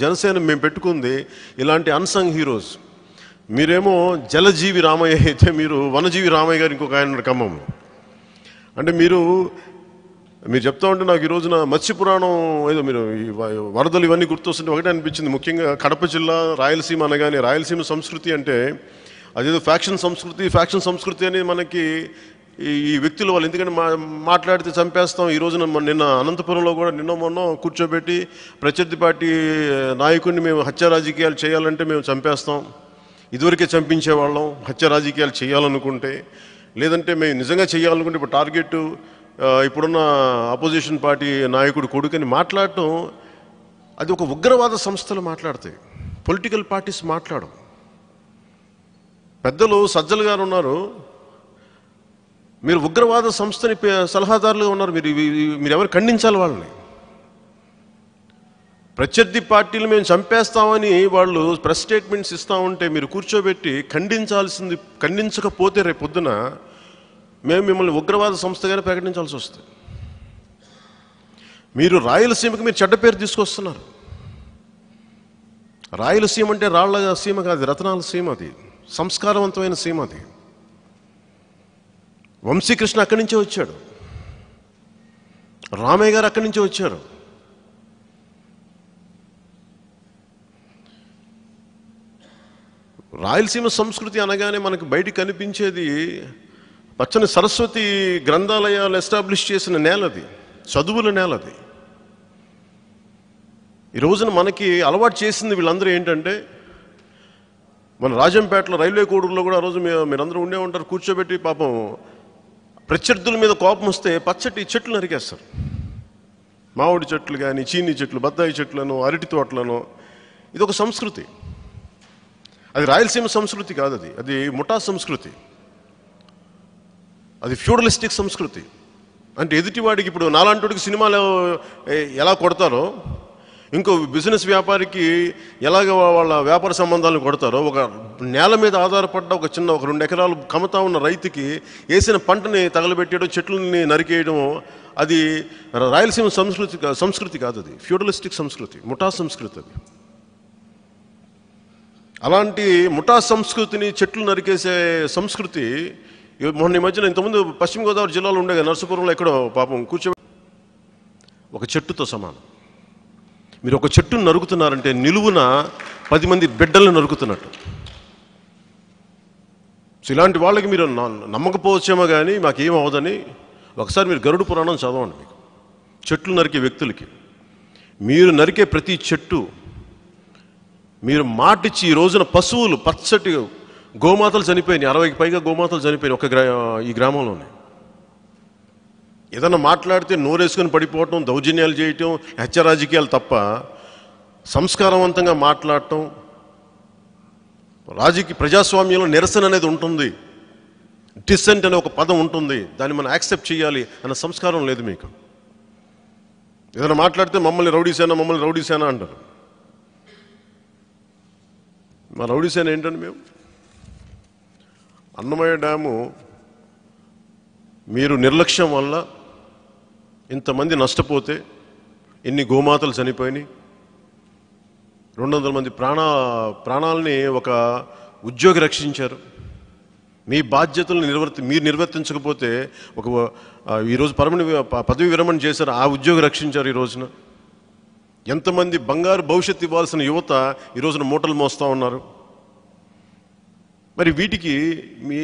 జనసేన మేము పెట్టుకుంది ఇలాంటి అన్సంగ్ హీరోస్ మీరేమో జలజీవి రామయ్య అయితే మీరు వనజీవి రామయ్య గారు ఇంకొక ఆయన ఖమ్మం అంటే మీరు మీరు చెప్తా ఉంటే నాకు ఈ రోజున మత్స్య పురాణం ఏదో మీరు వరదలు ఇవన్నీ గుర్తొస్తుంటే ఒకటే అనిపించింది ముఖ్యంగా కడప జిల్లా రాయలసీమ అనగానే రాయలసీమ సంస్కృతి అంటే అదేదో ఫ్యాక్షన్ సంస్కృతి ఫ్యాక్షన్ సంస్కృతి అనేది మనకి ఈ వ్యక్తుల వాళ్ళు ఎందుకంటే మా మాట్లాడితే చంపేస్తాం ఈరోజు నిన్న అనంతపురంలో కూడా నిన్న మొన్న కూర్చోబెట్టి ప్రత్యర్థి పార్టీ నాయకుడిని మేము హత్య రాజకీయాలు చేయాలంటే మేము చంపేస్తాం ఇదివరకే చంపించేవాళ్ళం హత్య రాజకీయాలు చేయాలనుకుంటే లేదంటే మేము నిజంగా చేయాలనుకుంటే ఇప్పుడు టార్గెట్ ఇప్పుడున్న అపోజిషన్ పార్టీ నాయకుడు కొడుకని మాట్లాడటం అది ఒక ఉగ్రవాద సంస్థలు మాట్లాడతాయి పొలిటికల్ పార్టీస్ మాట్లాడం పెద్దలు సజ్జలు గారు ఉన్నారు మీరు ఉగ్రవాద సంస్థని సలహాదారులుగా ఉన్నారు మీరు మీరు ఎవరు ఖండించాలి వాళ్ళని ప్రత్యర్థి పార్టీలు మేము చంపేస్తామని వాళ్ళు ప్రెస్ స్టేట్మెంట్స్ ఇస్తా ఉంటే మీరు కూర్చోబెట్టి ఖండించాల్సింది ఖండించకపోతే రేపు పొద్దున మేము మిమ్మల్ని ఉగ్రవాద సంస్థగానే ప్రకటించాల్సి వస్తుంది మీరు రాయలసీమకి మీరు చెడ్డ పేరు తీసుకొస్తున్నారు రాయలసీమ అంటే రాళ్ల సీమ కాదు రతనాల సీమ అది సంస్కారవంతమైన సీమ అది వంశీకృష్ణ అక్కడి నుంచే వచ్చాడు రామయ్య గారు అక్కడి నుంచే వచ్చారు రాయలసీమ సంస్కృతి అనగానే మనకు బయటికి కనిపించేది పచ్చని సరస్వతి గ్రంథాలయాలు ఎస్టాబ్లిష్ చేసిన నేలది చదువుల నేలది ఈ రోజున మనకి అలవాటు చేసింది వీళ్ళందరూ ఏంటంటే మన రాజంపేటలో రైల్వే కోడూరులో కూడా ఆ రోజు మీరందరూ ఉండే ఉంటారు కూర్చోబెట్టి పాపం ప్రత్యర్థుల మీద కోపం వస్తే పచ్చటి చెట్లు నరికేస్తారు మామిడి చెట్లు కానీ చీనీ చెట్లు బత్తాయి చెట్లను అరటి తోటలను ఇది ఒక సంస్కృతి అది రాయలసీమ సంస్కృతి కాదు అది అది ముఠా సంస్కృతి అది ఫ్యూడలిస్టిక్ సంస్కృతి అంటే ఎదుటివాడికి ఇప్పుడు నాలాంటి సినిమాలు ఎలా కొడతారో ఇంకో బిజినెస్ వ్యాపారికి ఎలాగ వాళ్ళ వ్యాపార సంబంధాలను కొడతారో ఒక నేల మీద ఆధారపడ్డ ఒక చిన్న ఒక రెండు ఎకరాలు కమతా ఉన్న రైతుకి వేసిన పంటని తగలబెట్టేయడం చెట్లని నరికేయడం అది రాయలసీమ సంస్కృతి సంస్కృతి కాదు అది ఫ్యూడలిస్టిక్ సంస్కృతి ముఠా సంస్కృతి అది అలాంటి ముఠా సంస్కృతిని చెట్లు నరికేసే సంస్కృతి మొన్న ఈ మధ్యన ఇంతకుముందు పశ్చిమ గోదావరి జిల్లాలో ఉండేగా నర్సపురంలో ఎక్కడో పాపం కూర్చో ఒక చెట్టుతో సమానం మీరు ఒక చెట్టును నరుకుతున్నారంటే నిలువున పది మంది బిడ్డలను నరుకుతున్నట్టు సో ఇలాంటి వాళ్ళకి మీరు నమ్మకపోవచ్చేమో కానీ మాకేం అవ్వదని ఒకసారి మీరు గరుడు పురాణం చదవండి మీకు చెట్లు నరికే వ్యక్తులకి మీరు నరికే ప్రతి చెట్టు మీరు మాటిచ్చి ఈ రోజున పశువులు పచ్చటి గోమాతలు చనిపోయినాయి అరవైకి పైగా గోమాతలు చనిపోయినాయి ఒక గ్రా ఈ గ్రామంలోనే ఏదన్నా మాట్లాడితే నోరేసుకొని పడిపోవటం దౌర్జన్యాలు చేయటం హెచ్చరాజకీయాలు తప్ప సంస్కారవంతంగా మాట్లాడటం రాజకీయ ప్రజాస్వామ్యంలో నిరసన అనేది ఉంటుంది డిసెంట్ అనే ఒక పదం ఉంటుంది దాన్ని మనం యాక్సెప్ట్ చేయాలి అన్న సంస్కారం లేదు మీకు ఏదైనా మాట్లాడితే మమ్మల్ని రౌడీసేనా మమ్మల్ని రౌడీసేనా అంటారు మా రౌడీసేన ఏంటండి మేము అన్నమయ్య డ్యాము మీరు నిర్లక్ష్యం వల్ల ఇంతమంది నష్టపోతే ఎన్ని గోమాతలు చనిపోయినాయి రెండు వందల మంది ప్రాణ ప్రాణాలని ఒక ఉద్యోగి రక్షించారు మీ బాధ్యతలను నిర్వర్తి మీరు నిర్వర్తించకపోతే ఒక ఈరోజు పరమణి పదవి విరమణ చేశారు ఆ ఉద్యోగి రక్షించారు ఈ రోజున ఎంతమంది బంగారు భవిష్యత్తు ఇవ్వాల్సిన యువత ఈరోజున మూటలు మోస్తూ ఉన్నారు మరి వీటికి మీ